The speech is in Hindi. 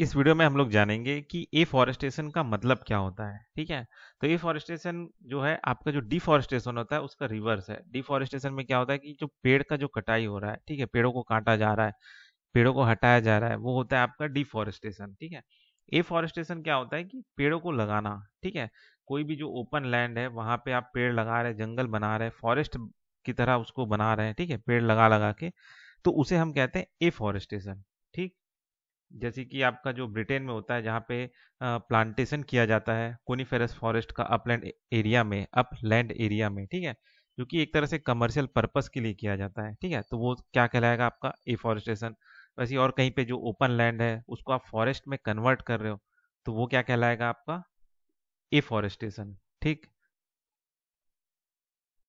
इस वीडियो में हम लोग जानेंगे कि एफॉरेस्टेशन का मतलब क्या होता है ठीक है तो एफॉरेस्टेशन जो है आपका जो डिफॉरेस्टेशन होता है उसका रिवर्स है डिफॉरेस्टेशन में क्या होता है कि जो पेड़ का जो कटाई हो रहा है ठीक है पेड़ों को काटा जा रहा है पेड़ों को हटाया जा रहा है वो होता है आपका डिफॉरेस्टेशन ठीक है एफॉरेस्टेशन क्या होता है कि पेड़ों को लगाना ठीक है कोई भी जो ओपन लैंड है वहां पे आप पेड़ लगा रहे जंगल बना रहे फॉरेस्ट की तरह उसको बना रहे हैं ठीक है पेड़ लगा लगा के तो उसे हम कहते हैं एफॉरेस्टेशन ठीक जैसे कि आपका जो ब्रिटेन में होता है जहाँ पे प्लांटेशन किया जाता है कोनीफेरस फॉरेस्ट का अपलैंड एरिया में अपलैंड एरिया में ठीक है जो कि एक तरह से कमर्शियल पर्पस के लिए किया जाता है ठीक है तो वो क्या कहलाएगा आपका एफॉरेस्टेशन वैसे और कहीं पे जो ओपन लैंड है उसको आप फॉरेस्ट में कन्वर्ट कर रहे हो तो वो क्या कहलाएगा आपका एफॉरेस्टेशन ठीक